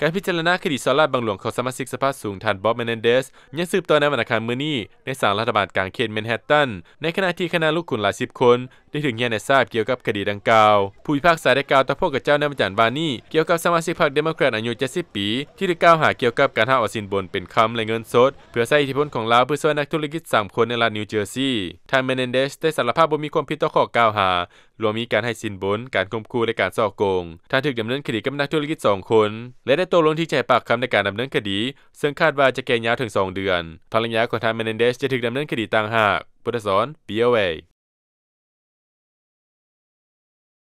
การพิจารณาคดีซอล่าบางหลวงของสมาชิกสภาสูงทานบ๊อบเมนเดส ยังสืบต่อในวันอังคารมื้อนี้ในศาลรัฐบาลกลางเขตเมนฮัตตันในขณะที่คณะลูกขุนหลายสิบคน ได้ถึงแย่ในทราบเกี่ยวกับคดีดังกล่าว ผู้พิพากษาได้กล่าวต่อพวกกับเจ้าหน้าที่วานี่ เกี่ยวกับสมาชิกพรรคเดโมแครตอายุ70ปีที่ได้กล่าวหาเกี่ยวกับการห้าอสินบนเป็นคำและเงินสดเพื่อใช้อิทธิพลของลาวเพื่อช่วยนักธุรกิจ 3 คนในรัฐนิวเจอร์ซีย์ทานเมนเดสได้สารภาพว่ามีความผิดต่อข้อกล่าวหารวมมีการให้สินบน การขมขู่และการซ่อโกงท่านถูกดำเนินคดีกับนักธุรกิจ2คนและตกลงที่จ่ายปากคำในการดำเนินคดี ซึ่งคาดว่าจะแก่ยาวถึง 2 เดือนภรรยาของทางเมนเดสจะถูกดำเนินคดีต่างหาก พุทธสอนปีเอเว